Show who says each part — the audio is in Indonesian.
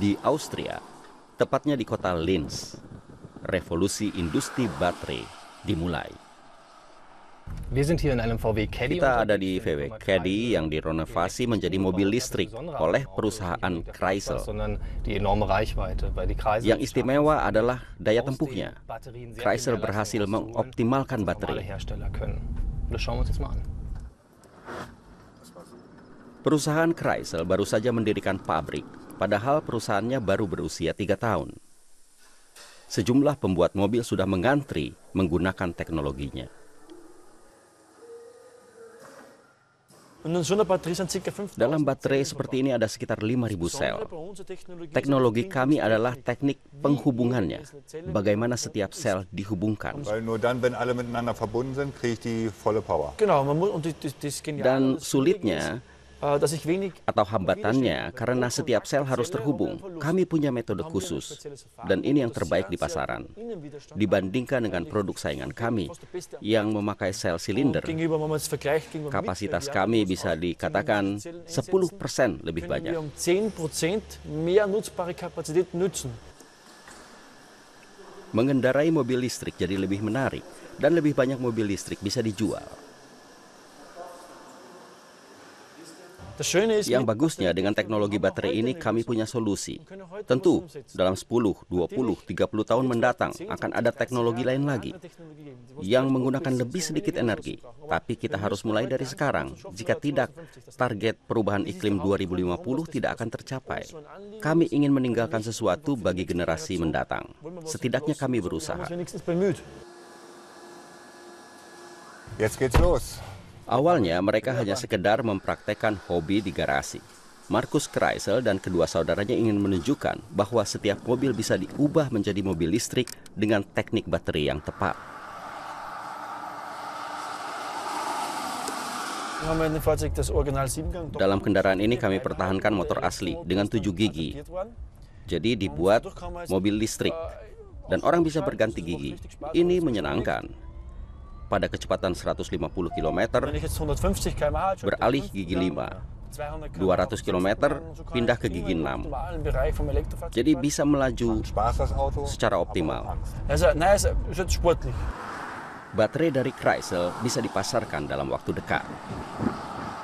Speaker 1: Di Austria, tepatnya di kota Linz, revolusi industri baterai dimulai. Kita ada di VW Caddy yang direnovasi menjadi mobil listrik oleh perusahaan Chrysler. Yang istimewa adalah daya tempuhnya. Chrysler berhasil mengoptimalkan baterai. Perusahaan Chrysler baru saja mendirikan pabrik, padahal perusahaannya baru berusia tiga tahun. Sejumlah pembuat mobil sudah mengantri menggunakan teknologinya. Dalam baterai seperti ini ada sekitar 5.000 sel. Teknologi kami adalah teknik penghubungannya, bagaimana setiap sel dihubungkan. Dan sulitnya, Eh, atau hambatannya karena setiap sel harus terhubung. Kami punya metode khusus dan ini yang terbaik di pasaran dibandingkan dengan produk saingan kami yang memakai sel silinder. Oh, Kapasitas eh, kami bisa dikatakan 10% lebih banyak. Mengendarai mobil listrik jadi lebih menarik dan lebih banyak mobil listrik bisa dijual. Yang bagusnya dengan teknologi baterai ini kami punya solusi. Tentu dalam 10, 20, 30 tahun mendatang akan ada teknologi lain lagi yang menggunakan lebih sedikit energi. Tapi kita harus mulai dari sekarang. Jika tidak, target perubahan iklim 2050 tidak akan tercapai. Kami ingin meninggalkan sesuatu bagi generasi mendatang. Setidaknya kami berusaha. Jetzt geht's los. Awalnya mereka hanya sekedar mempraktekkan hobi di garasi. Markus Kreisel dan kedua saudaranya ingin menunjukkan bahwa setiap mobil bisa diubah menjadi mobil listrik dengan teknik baterai yang tepat. Dalam kendaraan ini kami pertahankan motor asli dengan tujuh gigi. Jadi dibuat mobil listrik dan orang bisa berganti gigi. Ini menyenangkan pada kecepatan 150 km, beralih gigi 5. 200 km pindah ke gigi 6. Jadi bisa melaju secara optimal. Nah, nah, Baterai dari Chrysler bisa dipasarkan dalam waktu dekat.